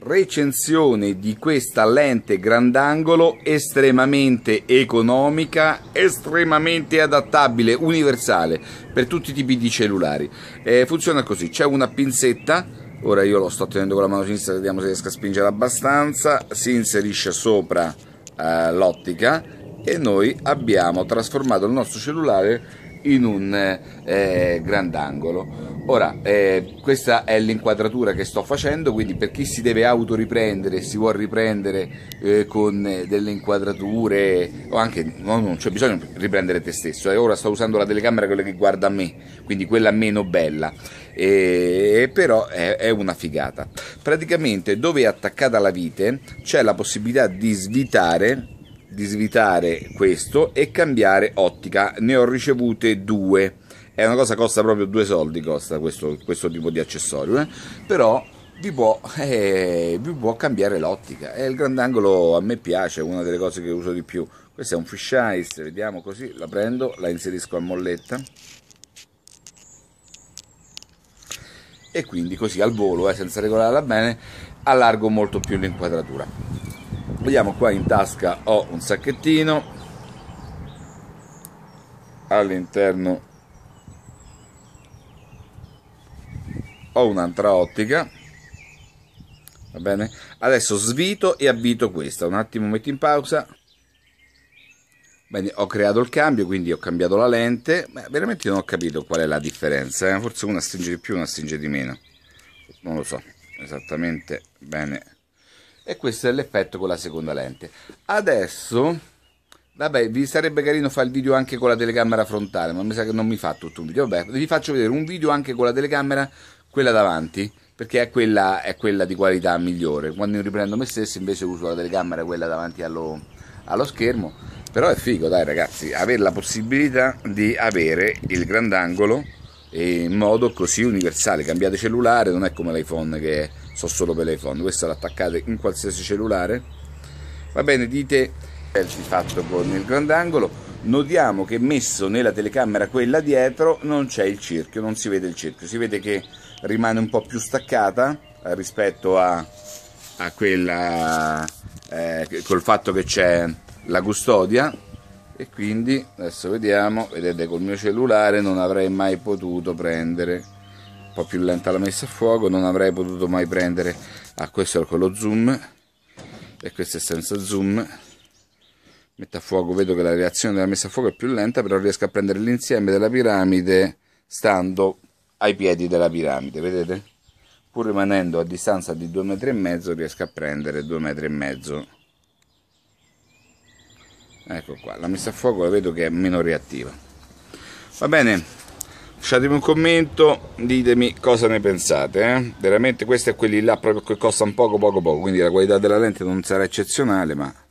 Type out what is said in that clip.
Recensione di questa lente grandangolo estremamente economica, estremamente adattabile, universale per tutti i tipi di cellulari. Eh, funziona così: c'è una pinzetta. Ora io lo sto tenendo con la mano sinistra, vediamo se riesco a spingere abbastanza. Si inserisce sopra eh, l'ottica e noi abbiamo trasformato il nostro cellulare in un eh, grandangolo. Ora, eh, questa è l'inquadratura che sto facendo, quindi per chi si deve autoriprendere, si vuole riprendere eh, con eh, delle inquadrature, o anche, no, non c'è bisogno di riprendere te stesso, e eh. ora sto usando la telecamera, quella che guarda a me, quindi quella meno bella, e, però è, è una figata. Praticamente dove è attaccata la vite c'è la possibilità di svitare di svitare questo e cambiare ottica. Ne ho ricevute due. È una cosa che costa proprio due soldi, costa questo, questo tipo di accessorio. Eh? Però vi può, eh, vi può, cambiare l'ottica. E il grandangolo a me piace, è una delle cose che uso di più. Questo è un fish se vediamo così, la prendo, la inserisco a molletta. E quindi così al volo, eh, senza regolarla bene, allargo molto più l'inquadratura vediamo qua in tasca ho un sacchettino all'interno ho un'altra ottica va bene adesso svito e avvito questa un attimo metto in pausa Bene, ho creato il cambio, quindi ho cambiato la lente, ma veramente non ho capito qual è la differenza, eh? forse una stringe di più, una stringe di meno, non lo so esattamente bene e questo è l'effetto con la seconda lente. Adesso, vabbè, vi sarebbe carino fare il video anche con la telecamera frontale, ma mi sa che non mi fa tutto un video, vabbè, vi faccio vedere un video anche con la telecamera, quella davanti, perché è quella, è quella di qualità migliore, quando io riprendo me stesso invece uso la telecamera, quella davanti allo, allo schermo, però è figo, dai ragazzi, avere la possibilità di avere il grandangolo in modo così universale. Cambiate cellulare, non è come l'iPhone che so solo per l'iPhone, questo l'attaccate in qualsiasi cellulare. Va bene, dite il fatto con il grandangolo. Notiamo che messo nella telecamera quella dietro non c'è il cerchio, non si vede il cerchio, si vede che rimane un po' più staccata eh, rispetto a, a quella eh, col fatto che c'è la custodia e quindi adesso vediamo, vedete col mio cellulare non avrei mai potuto prendere un po' più lenta la messa a fuoco non avrei potuto mai prendere a ah, questo è con lo zoom e questo è senza zoom metto a fuoco, vedo che la reazione della messa a fuoco è più lenta però riesco a prendere l'insieme della piramide stando ai piedi della piramide, vedete? Pur rimanendo a distanza di 2,5 metri riesco a prendere 2,5 metri ecco qua la messa a fuoco la vedo che è meno reattiva va bene lasciatemi un commento ditemi cosa ne pensate eh? veramente questi è quelli là proprio che costano poco poco poco quindi la qualità della lente non sarà eccezionale ma